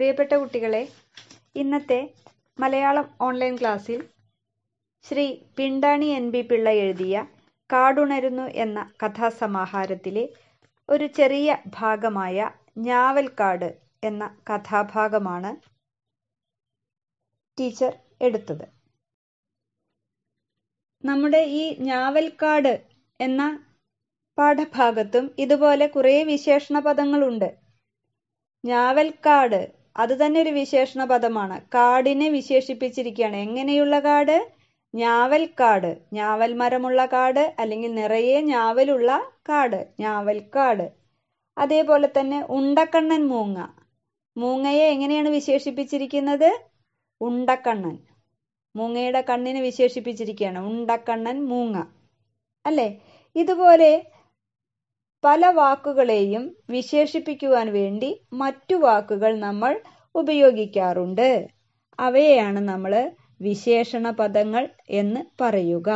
പ്രിയപ്പെട്ട കുട്ടികളെ ഇന്നത്തെ മലയാളം ഓൺലൈൻ ക്ലാസ്സിൽ ശ്രീ പിണ്ടാണി എൻ ബി പിള്ള എഴുതിയ കാടുണരുന്നു എന്ന കഥാസമാഹാരത്തിലെ ഒരു ചെറിയ ഭാഗമായ ഞാവൽക്കാട് എന്ന കഥാഭാഗമാണ് ടീച്ചർ എടുത്തത് നമ്മുടെ ഈ ഞാവൽക്കാട് എന്ന പാഠഭാഗത്തും ഇതുപോലെ കുറേ വിശേഷണ പദങ്ങളുണ്ട് ഞാവൽക്കാട് അത് തന്നെ ഒരു വിശേഷണ പദമാണ് കാടിനെ വിശേഷിപ്പിച്ചിരിക്കുകയാണ് എങ്ങനെയുള്ള കാട് ഞാവൽ കാട് ഞാവൽ മരമുള്ള കാട് അല്ലെങ്കിൽ നിറയെ ഞാവലുള്ള കാട് ഞാവൽ കാട് അതേപോലെ തന്നെ ഉണ്ടക്കണ്ണൻ മൂങ്ങ മൂങ്ങയെ എങ്ങനെയാണ് വിശേഷിപ്പിച്ചിരിക്കുന്നത് ഉണ്ടക്കണ്ണൻ മൂങ്ങയുടെ കണ്ണിനെ വിശേഷിപ്പിച്ചിരിക്കുകയാണ് ഉണ്ടക്കണ്ണൻ മൂങ്ങ അല്ലേ ഇതുപോലെ പല വാക്കുകളെയും വിശേഷിപ്പിക്കുവാൻ വേണ്ടി മറ്റു വാക്കുകൾ നമ്മൾ ഉപയോഗിക്കാറുണ്ട് അവയെയാണ് നമ്മൾ വിശേഷണ പദങ്ങൾ എന്ന് പറയുക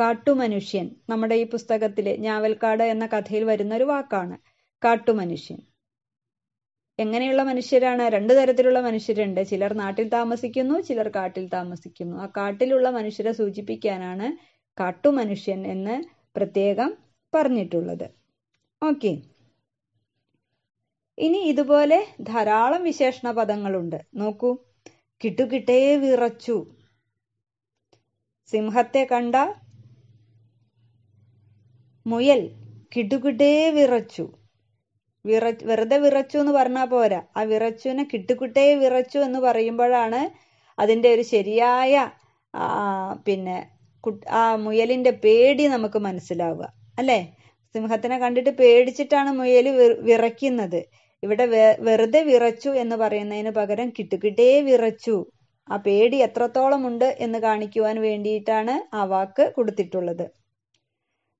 കാട്ടുമനുഷ്യൻ നമ്മുടെ ഈ പുസ്തകത്തിലെ ഞാവൽക്കാട് എന്ന കഥയിൽ വരുന്ന ഒരു വാക്കാണ് കാട്ടുമനുഷ്യൻ എങ്ങനെയുള്ള മനുഷ്യരാണ് രണ്ടു തരത്തിലുള്ള മനുഷ്യരുണ്ട് ചിലർ നാട്ടിൽ താമസിക്കുന്നു ചിലർ കാട്ടിൽ താമസിക്കുന്നു ആ കാട്ടിലുള്ള മനുഷ്യരെ സൂചിപ്പിക്കാനാണ് കാട്ടുമനുഷ്യൻ എന്ന് പ്രത്യേകം പറഞ്ഞിട്ടുള്ളത് ഓക്കെ ഇനി ഇതുപോലെ ധാരാളം വിശേഷണ പദങ്ങളുണ്ട് നോക്കൂ കിട്ടുകിട്ടേ വിറച്ചു സിംഹത്തെ കണ്ട മുയൽ കിട്ടുകിട്ടേ വിറച്ചു വിറ വെറുതെ വിറച്ചു എന്ന് പറഞ്ഞാൽ പോരാ ആ വിറച്ചുവിനെ കിട്ടുകിട്ടേ വിറച്ചു എന്ന് പറയുമ്പോഴാണ് അതിൻ്റെ ഒരു ശരിയായ പിന്നെ ആ മുയലിൻ്റെ പേടി നമുക്ക് മനസ്സിലാവുക അല്ലേ സിംഹത്തിനെ കണ്ടിട്ട് പേടിച്ചിട്ടാണ് മുയൽ വിറയ്ക്കുന്നത് ഇവിടെ വെറുതെ വിറച്ചു എന്ന് പറയുന്നതിന് പകരം കിട്ടുകിട്ടേ വിറച്ചു ആ പേടി എത്രത്തോളം ഉണ്ട് എന്ന് കാണിക്കുവാൻ വേണ്ടിയിട്ടാണ് ആ വാക്ക് കൊടുത്തിട്ടുള്ളത്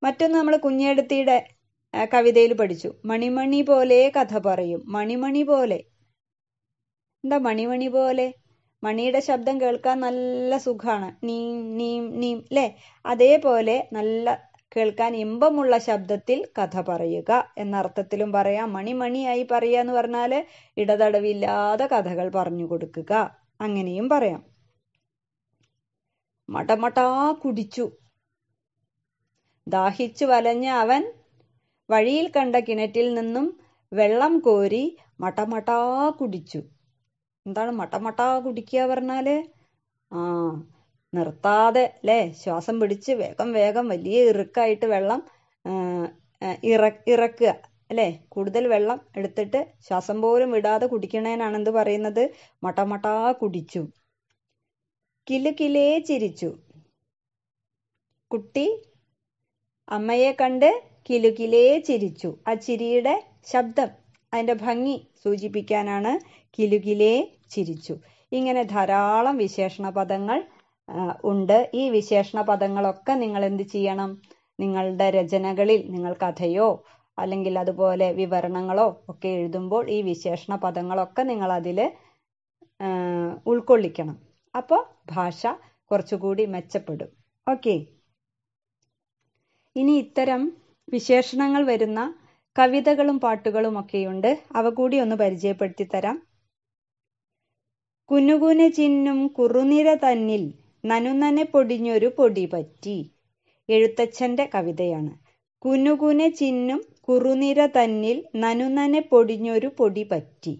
മറ്റൊന്ന് നമ്മൾ കുഞ്ഞെടുത്തിയുടെ കവിതയിൽ പഠിച്ചു മണിമണി പോലെ കഥ പറയും മണിമണി പോലെ എന്താ മണിമണി പോലെ മണിയുടെ ശബ്ദം കേൾക്കാൻ നല്ല സുഖമാണ് നീം നീം നീം അല്ലേ അതേപോലെ നല്ല കേൾക്കാൻ ഇമ്പമുള്ള ശബ്ദത്തിൽ കഥ പറയുക എന്നർത്ഥത്തിലും പറയാം മണിമണിയായി പറയുക എന്ന് പറഞ്ഞാൽ ഇടതടവില്ലാതെ കഥകൾ പറഞ്ഞു കൊടുക്കുക അങ്ങനെയും പറയാം മടമടാ കുടിച്ചു ദാഹിച്ചു വലഞ്ഞ അവൻ വഴിയിൽ കണ്ട കിണറ്റിൽ നിന്നും വെള്ളം കോരി മടമടാ കുടിച്ചു എന്താണ് മടമടാ കുടിക്കുക പറഞ്ഞാല് ആ നിർത്താതെ അല്ലേ ശ്വാസം പിടിച്ച് വേഗം വേഗം വലിയ ഇറുക്കായിട്ട് വെള്ളം ഇറ ഇറക്കുക അല്ലേ കൂടുതൽ വെള്ളം എടുത്തിട്ട് ശ്വാസം പോലും വിടാതെ കുടിക്കണേനാണ് എന്ത് പറയുന്നത് മട്ടമട്ടാ കുടിച്ചു കിലുകിലേ ചിരിച്ചു കുട്ടി അമ്മയെ കണ്ട് കിലുകിലേ ചിരിച്ചു ആ ചിരിയുടെ ശബ്ദം അതിന്റെ ഭംഗി സൂചിപ്പിക്കാനാണ് കിലുകിലേ ചിരിച്ചു ഇങ്ങനെ ധാരാളം വിശേഷണ പദങ്ങൾ ഉണ്ട് ഈ വിശേഷണ പദങ്ങളൊക്കെ നിങ്ങൾ എന്ത് ചെയ്യണം നിങ്ങളുടെ രചനകളിൽ നിങ്ങൾ കഥയോ അല്ലെങ്കിൽ അതുപോലെ വിവരണങ്ങളോ ഒക്കെ എഴുതുമ്പോൾ ഈ വിശേഷണ പദങ്ങളൊക്കെ നിങ്ങൾ അതിൽ ഉൾക്കൊള്ളിക്കണം അപ്പോൾ ഭാഷ കുറച്ചുകൂടി മെച്ചപ്പെടും ഓക്കെ ഇനി ഇത്തരം വിശേഷണങ്ങൾ വരുന്ന കവിതകളും പാട്ടുകളും ഒക്കെയുണ്ട് അവ കൂടി ഒന്ന് പരിചയപ്പെടുത്തി തരാം കുനുകുന ചിന്നും കുറുനിര തന്നിൽ നനുനനെ പൊടിഞ്ഞൊരു പൊടി പറ്റി എഴുത്തച്ഛൻ്റെ കവിതയാണ് കുനുകുനെ ചിന്നും കുറുനിര തന്നിൽ നനുനനെ പൊടിഞ്ഞൊരു പൊടി പറ്റി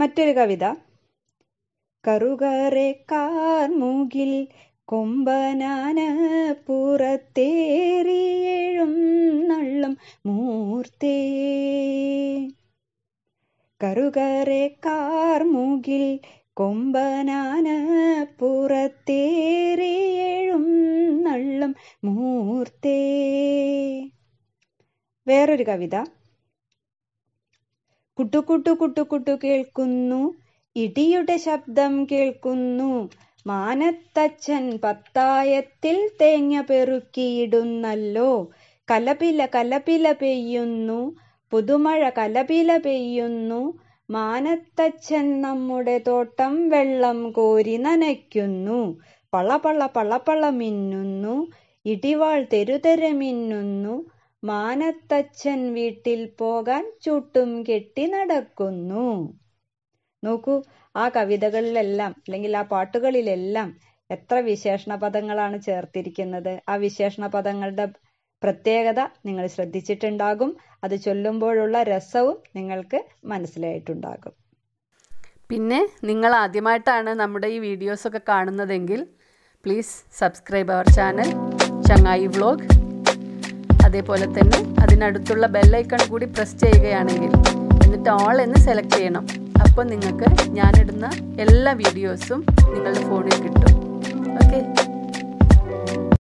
മറ്റൊരു കവിത കറുകറെ കാർമൂകിൽ കൊമ്പനാന പുറത്തേറിയേഴും നള്ളം മൂർത്തേ കറുകറെ കാർമൂകിൽ കൊമ്പനാന പുറത്തേറിയഴും നള്ളം മൂർത്തേ വേറൊരു കവിത കുട്ടുകുട്ടു കുട്ടുകുട്ടു കേൾക്കുന്നു ഇടിയുടെ ശബ്ദം കേൾക്കുന്നു മാനത്തച്ഛൻ പത്തായത്തിൽ തേങ്ങ പെറുക്കിയിടുന്നല്ലോ കലപില കലപില പെയ്യുന്നു പുതുമഴ കലപില പെയ്യുന്നു മാനത്തച്ഛൻ നമ്മുടെ തോട്ടം വെള്ളം കോരി നനയ്ക്കുന്നു പളപള പളപള മിന്നുന്നു ഇടിവാൾ തെരുതെര മിന്നുന്നു മാനത്തച്ഛൻ വീട്ടിൽ പോകാൻ ചുട്ടും കെട്ടി നടക്കുന്നു നോക്കൂ ആ കവിതകളിലെല്ലാം അല്ലെങ്കിൽ ആ പാട്ടുകളിലെല്ലാം എത്ര വിശേഷണ പദങ്ങളാണ് ചേർത്തിരിക്കുന്നത് ആ വിശേഷണ പദങ്ങളുടെ പ്രത്യേകത നിങ്ങൾ ശ്രദ്ധിച്ചിട്ടുണ്ടാകും അത് ചൊല്ലുമ്പോഴുള്ള രസവും നിങ്ങൾക്ക് മനസ്സിലായിട്ടുണ്ടാകും പിന്നെ നിങ്ങൾ ആദ്യമായിട്ടാണ് നമ്മുടെ ഈ വീഡിയോസൊക്കെ കാണുന്നതെങ്കിൽ please subscribe our channel Changayi vlog അതേപോലെ തന്നെ അതിനടുത്തുള്ള ബെല്ലൈക്കൺ കൂടി പ്രസ് ചെയ്യുകയാണെങ്കിൽ എന്നിട്ട് ഓൾ എന്ന് സെലക്ട് ചെയ്യണം അപ്പോൾ നിങ്ങൾക്ക് ഞാനിടുന്ന എല്ലാ വീഡിയോസും നിങ്ങളുടെ ഫോണിൽ കിട്ടും ഓക്കെ